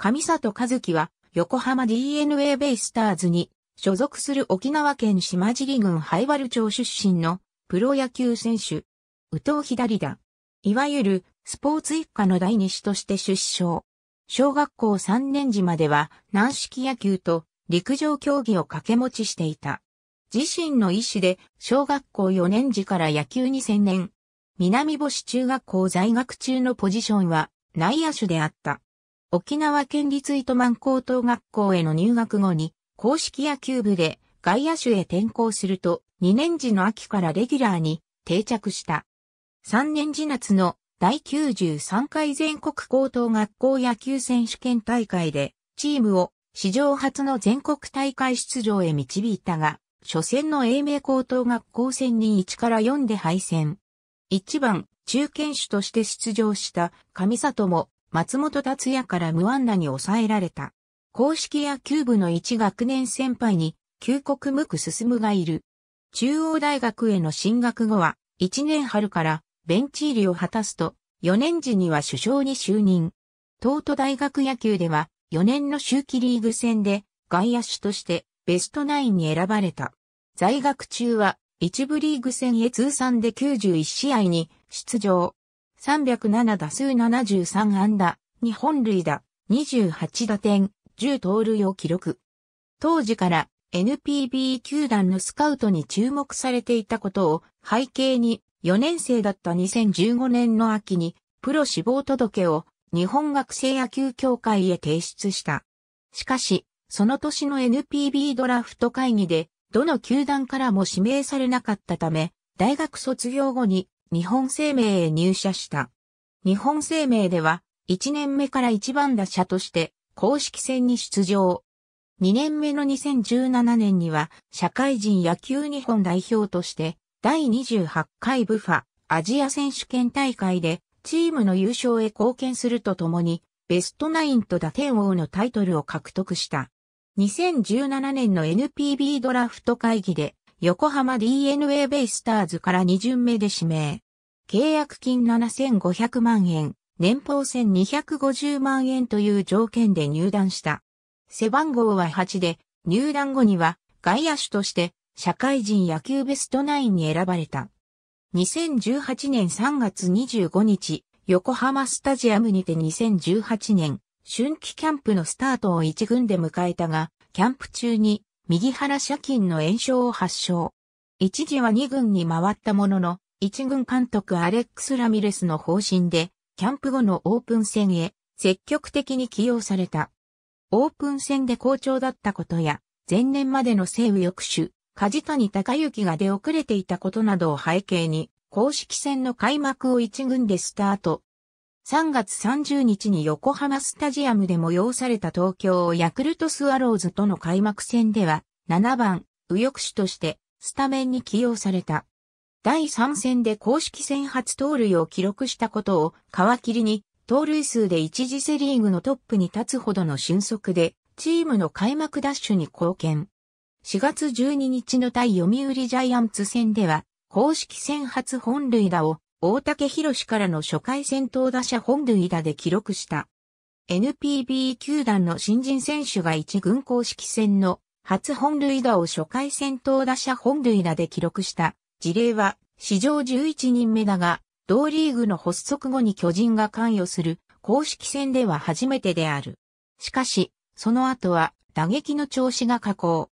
上里和樹は、横浜 DNA ベイスターズに所属する沖縄県島尻郡バル町出身のプロ野球選手、宇藤左だ。いわゆるスポーツ一家の第二子として出生。小学校3年時までは軟式野球と陸上競技を掛け持ちしていた。自身の意思で小学校4年時から野球に専念。南星中学校在学中のポジションは内野手であった。沖縄県立糸満高等学校への入学後に、公式野球部で外野手へ転校すると、2年時の秋からレギュラーに定着した。3年時夏の第93回全国高等学校野球選手権大会で、チームを史上初の全国大会出場へ導いたが、初戦の英明高等学校戦に1から4で敗戦。1番、中堅手として出場した上里も松本達也から無安打に抑えられた。公式野球部の一学年先輩に、旧国無垢進むがいる。中央大学への進学後は、1年春からベンチ入りを果たすと、4年時には首相に就任。東都大学野球では、4年の周期リーグ戦で、外野手としてベストナインに選ばれた。在学中は、一部リーグ戦へ通算で91試合に出場。307打数73安打、日本塁打、28打点、10盗塁を記録。当時から NPB 球団のスカウトに注目されていたことを背景に4年生だった2015年の秋にプロ志望届を日本学生野球協会へ提出した。しかし、その年の NPB ドラフト会議でどの球団からも指名されなかったため、大学卒業後に日本生命へ入社した。日本生命では、1年目から1番打者として、公式戦に出場。2年目の2017年には、社会人野球日本代表として、第28回ブファアジア選手権大会で、チームの優勝へ貢献するとともに、ベストナインと打点王のタイトルを獲得した。2017年の NPB ドラフト会議で横浜 DNA ベイスターズから2巡目で指名。契約金7500万円、年俸1250万円という条件で入団した。背番号は8で、入団後には外野手として社会人野球ベストナインに選ばれた。2018年3月25日、横浜スタジアムにて2018年、春季キャンプのスタートを1軍で迎えたが、キャンプ中に右腹斜筋の炎症を発症。一時は2軍に回ったものの、1軍監督アレックス・ラミレスの方針で、キャンプ後のオープン戦へ積極的に起用された。オープン戦で好調だったことや、前年までの西武翌手、梶谷隆行が出遅れていたことなどを背景に、公式戦の開幕を1軍でスタート、3月30日に横浜スタジアムで催された東京ヤクルトスワローズとの開幕戦では、7番、右翼手として、スタメンに起用された。第3戦で公式戦初盗塁を記録したことを皮切りに、盗塁数で一時セリーグのトップに立つほどの俊足で、チームの開幕ダッシュに貢献。4月12日の対読売ジャイアンツ戦では、公式戦初本塁打を大竹博からの初回先頭打者本塁打で記録した。NPB 球団の新人選手が一軍公式戦の初本塁打を初回先頭打者本塁打で記録した事例は史上11人目だが、同リーグの発足後に巨人が関与する公式戦では初めてである。しかし、その後は打撃の調子が下降。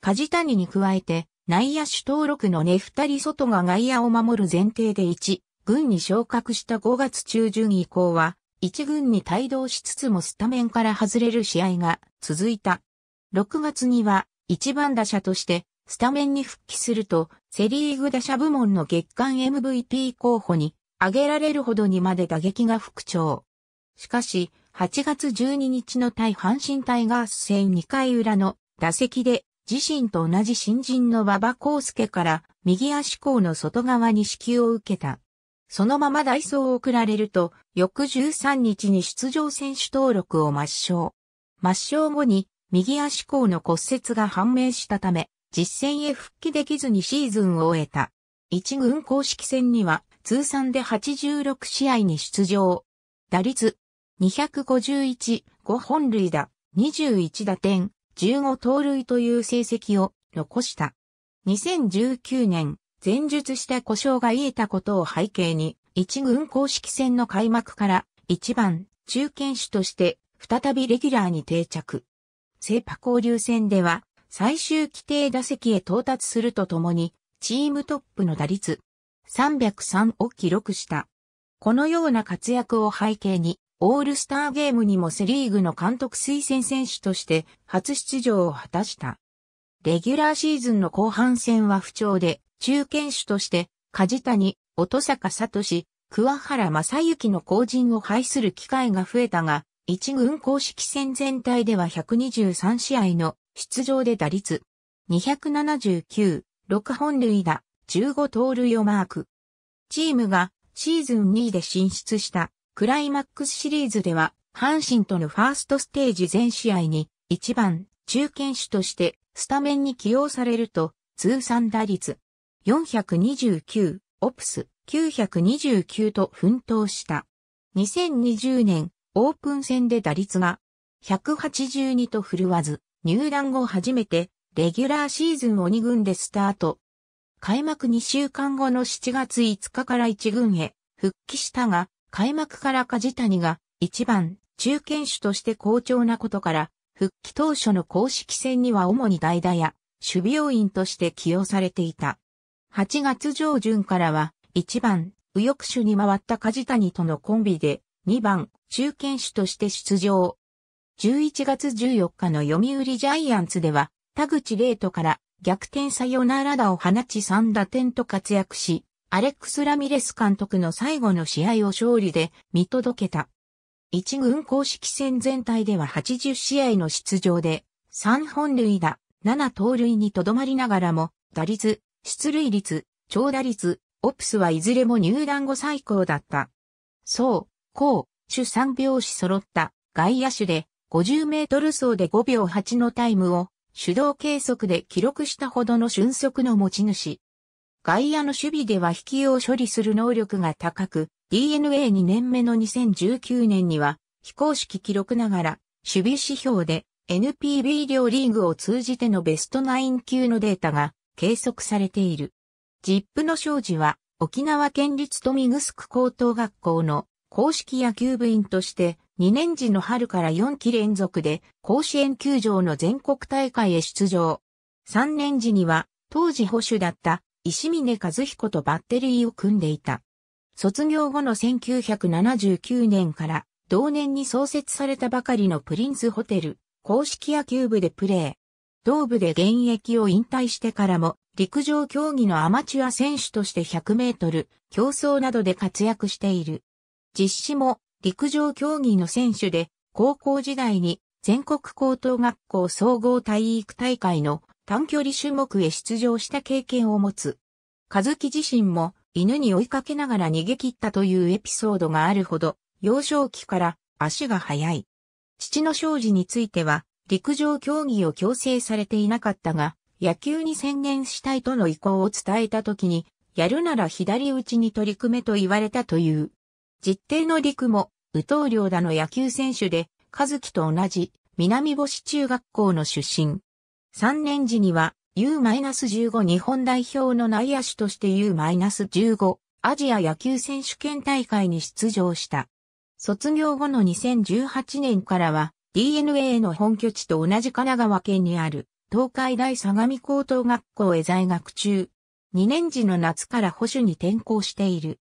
梶谷に加えて内野手登録のネフタリ外が外野を守る前提で1、軍に昇格した5月中旬以降は、1軍に帯同しつつもスタメンから外れる試合が続いた。6月には1番打者としてスタメンに復帰すると、セリーグ打者部門の月間 MVP 候補に挙げられるほどにまで打撃が復調。しかし、8月12日の対阪神タイガース戦2回裏の打席で自身と同じ新人の馬場康介から右足甲の外側に支給を受けた。そのままダイソーを送られると、翌13日に出場選手登録を抹消。抹消後に右足甲の骨折が判明したため、実戦へ復帰できずにシーズンを終えた。一軍公式戦には通算で86試合に出場。打率251、5本塁打、21打点、15盗塁という成績を残した。2019年、前述した故障が癒えたことを背景に、一軍公式戦の開幕から一番中堅手として再びレギュラーに定着。セーパ交流戦では最終規定打席へ到達するとともに、チームトップの打率303を記録した。このような活躍を背景に、オールスターゲームにもセリーグの監督推薦選手として初出場を果たした。レギュラーシーズンの後半戦は不調で、中堅手として、梶谷、音坂聡、桑原正幸の後陣を排する機会が増えたが、一軍公式戦全体では123試合の出場で打率279、6本塁打、15盗塁をマーク。チームがシーズン2位で進出したクライマックスシリーズでは、阪神とのファーストステージ全試合に、1番、中堅手として、スタメンに起用されると、通算打率、429、オプス、929と奮闘した。2020年、オープン戦で打率が、182と振るわず、入団後初めて、レギュラーシーズンを2軍でスタート。開幕2週間後の7月5日から1軍へ復帰したが、開幕から梶谷が一番中堅手として好調なことから、復帰当初の公式戦には主に代打や守備要員として起用されていた。8月上旬からは一番右翼手に回った梶谷とのコンビで2番中堅手として出場。11月14日の読売ジャイアンツでは田口玲斗から逆転サヨナラ打を放ち3打点と活躍し、アレックス・ラミレス監督の最後の試合を勝利で見届けた。一軍公式戦全体では80試合の出場で、3本塁打、7盗塁にとどまりながらも、打率、出塁率、長打率、オプスはいずれも入団後最高だった。そう、こう、主3拍子揃った外野手で50メートル走で5秒8のタイムを手動計測で記録したほどの俊足の持ち主。外野の守備では引きを処理する能力が高く、DNA2 年目の2019年には、非公式記録ながら、守備指標で NPB 両リーグを通じてのベスト9級のデータが計測されている。ジップの障子は沖縄県立富見城高等学校の公式野球部員として2年時の春から4期連続で甲子園球場の全国大会へ出場。3年時には当時保守だった石峰和彦とバッテリーを組んでいた。卒業後の1979年から同年に創設されたばかりのプリンスホテル、公式野球部でプレー。同部で現役を引退してからも陸上競技のアマチュア選手として100メートル競争などで活躍している。実施も陸上競技の選手で高校時代に全国高等学校総合体育大会の短距離種目へ出場した経験を持つ。和樹自身も犬に追いかけながら逃げ切ったというエピソードがあるほど、幼少期から足が速い。父の庄司については、陸上競技を強制されていなかったが、野球に専念したいとの意向を伝えた時に、やるなら左打ちに取り組めと言われたという。実定の陸も、宇藤良田の野球選手で、和樹と同じ、南星中学校の出身。3年時には U-15 日本代表の内野手として U-15 アジア野球選手権大会に出場した。卒業後の2018年からは DNA の本拠地と同じ神奈川県にある東海大相模高等学校へ在学中。2年時の夏から保守に転校している。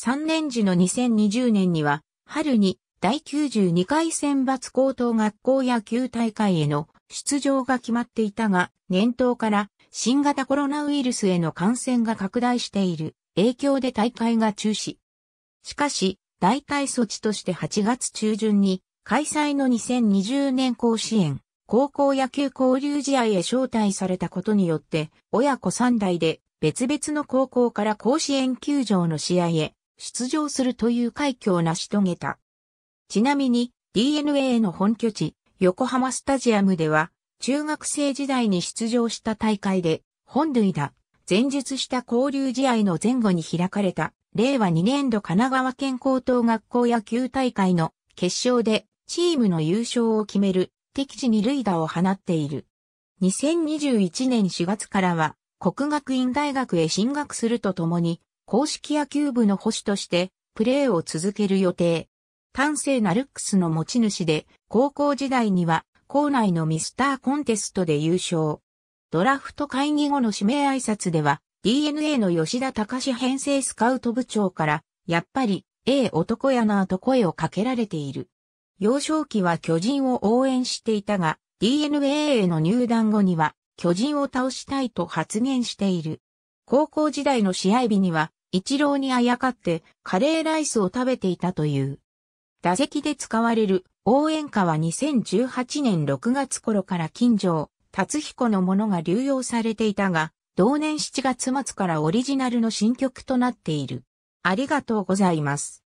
3年時の2020年には春に第92回選抜高等学校野球大会への出場が決まっていたが、年頭から新型コロナウイルスへの感染が拡大している影響で大会が中止。しかし、代替措置として8月中旬に開催の2020年甲子園、高校野球交流試合へ招待されたことによって、親子3代で別々の高校から甲子園球場の試合へ出場するという快挙を成し遂げた。ちなみに DNA の本拠地、横浜スタジアムでは、中学生時代に出場した大会で、本塁打、前述した交流試合の前後に開かれた、令和2年度神奈川県高等学校野球大会の決勝で、チームの優勝を決める、敵地に塁打を放っている。2021年4月からは、国学院大学へ進学するとともに、公式野球部の保守として、プレーを続ける予定。端正なルックスの持ち主で、高校時代には校内のミスターコンテストで優勝。ドラフト会議後の指名挨拶では、DNA の吉田隆編成スカウト部長から、やっぱり、ええ男やなぁと声をかけられている。幼少期は巨人を応援していたが、DNA への入団後には、巨人を倒したいと発言している。高校時代の試合日には、一郎にあやかってカレーライスを食べていたという。打席で使われる応援歌は2018年6月頃から近所、達彦のものが流用されていたが、同年7月末からオリジナルの新曲となっている。ありがとうございます。